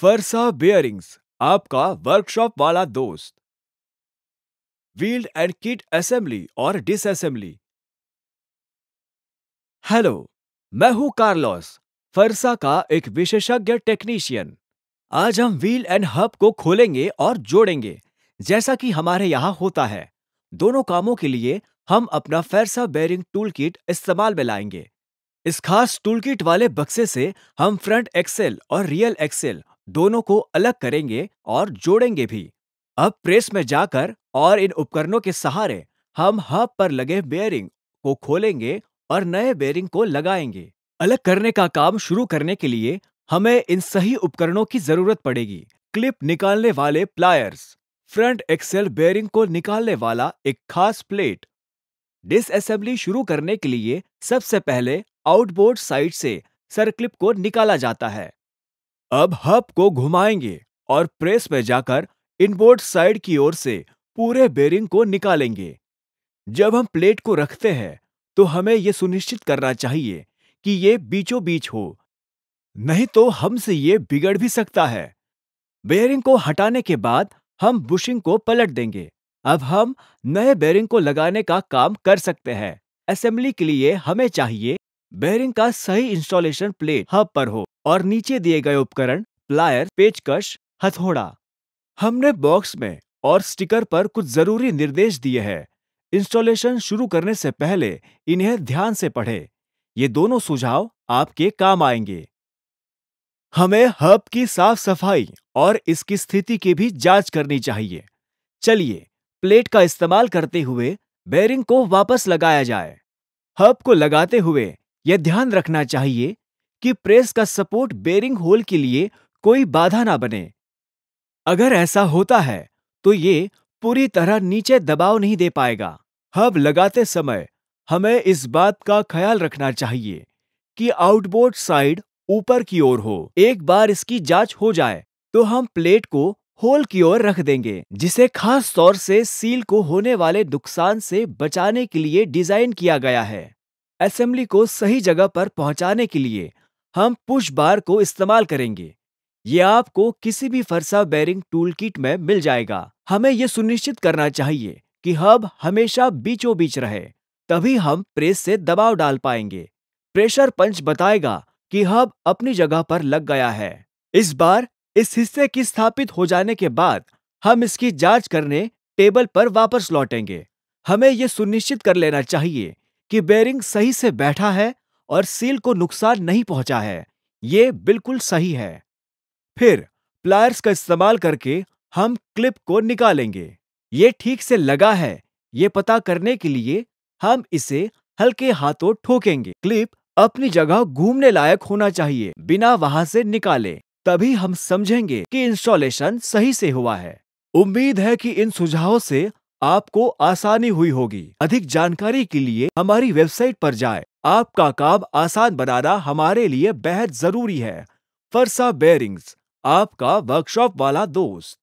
फरसा बियरिंग्स आपका वर्कशॉप वाला दोस्त व्हील्ड एंड किट असेंबली और डिसअसेंबली हेलो मैं हूं कार्लोस फरसा का एक विशेषज्ञ टेक्नीशियन आज हम व्हील एंड हब को खोलेंगे और जोड़ेंगे जैसा कि हमारे यहाँ होता है दोनों कामों के लिए हम अपना फरसा बेयरिंग टूल किट इस्तेमाल में लाएंगे इस खास टूल किट वाले बक्से से हम फ्रंट एक्सेल और रियल एक्सेल दोनों को अलग करेंगे और जोड़ेंगे भी अब प्रेस में जाकर और इन उपकरणों के सहारे हम हब पर लगे बेयरिंग को खोलेंगे और नए बेयरिंग को लगाएंगे अलग करने का काम शुरू करने के लिए हमें इन सही उपकरणों की जरूरत पड़ेगी क्लिप निकालने वाले प्लायर्स फ्रंट एक्सेल बेयरिंग को निकालने वाला एक खास प्लेट डिसअसेंबली शुरू करने के लिए सबसे पहले आउटबोर्ड साइड से क्लिप को निकाला जाता है अब हब को घुमाएंगे और प्रेस में जाकर इनबोर्ड साइड की ओर से पूरे बेरिंग को निकालेंगे जब हम प्लेट को रखते हैं तो हमें यह सुनिश्चित करना चाहिए कि ये बीचों बीच हो नहीं तो हमसे ये बिगड़ भी सकता है बेरिंग को हटाने के बाद हम बुशिंग को पलट देंगे अब हम नए बेरिंग को लगाने का काम कर सकते हैं असेंबली के लिए हमें चाहिए बेरिंग का सही इंस्टॉलेशन प्लेट हब पर हो और नीचे दिए गए उपकरण प्लायर पेचकश हथौड़ा हमने बॉक्स में और स्टिकर पर कुछ जरूरी निर्देश दिए हैं इंस्टॉलेशन शुरू करने से पहले इन्हें ध्यान से पढ़ें ये दोनों सुझाव आपके काम आएंगे हमें हब की साफ सफाई और इसकी स्थिति की भी जांच करनी चाहिए चलिए प्लेट का इस्तेमाल करते हुए बेरिंग को वापस लगाया जाए हब को लगाते हुए यह ध्यान रखना चाहिए कि प्रेस का सपोर्ट बेरिंग होल के लिए कोई बाधा ना बने अगर ऐसा होता है तो ये पूरी तरह नीचे दबाव नहीं दे पाएगा हब लगाते समय हमें इस बात का ख्याल रखना चाहिए कि आउटबोर्ड साइड ऊपर की ओर हो एक बार इसकी जांच हो जाए तो हम प्लेट को होल की ओर रख देंगे जिसे खास तौर से सील को होने वाले नुकसान से बचाने के लिए डिजाइन किया गया है असेंबली को सही जगह पर पहुंचाने के लिए हम पुश बार को इस्तेमाल करेंगे ये आपको किसी भी फरसा बैरिंग टूल किट में मिल जाएगा हमें यह सुनिश्चित करना चाहिए कि हब हमेशा बीचों बीच रहे तभी हम प्रेस से दबाव डाल पाएंगे प्रेशर पंच बताएगा कि हब अपनी जगह पर लग गया है इस बार इस हिस्से की स्थापित हो जाने के बाद हम इसकी जांच करने टेबल पर वापस लौटेंगे हमें यह सुनिश्चित कर लेना चाहिए कि बेरिंग सही से बैठा है और सील को नुकसान नहीं पहुंचा है ये बिल्कुल सही है फिर प्लायर्स का इस्तेमाल करके हम क्लिप को निकालेंगे ये ठीक से लगा है ये पता करने के लिए हम इसे हल्के हाथों ठोकेंगे क्लिप अपनी जगह घूमने लायक होना चाहिए बिना वहां से निकाले तभी हम समझेंगे कि इंस्टॉलेशन सही से हुआ है उम्मीद है कि इन सुझावों से आपको आसानी हुई होगी अधिक जानकारी के लिए हमारी वेबसाइट पर जाए आपका काम आसान बनाना हमारे लिए बेहद जरूरी है फरसा बेरिंग्स आपका वर्कशॉप वाला दोस्त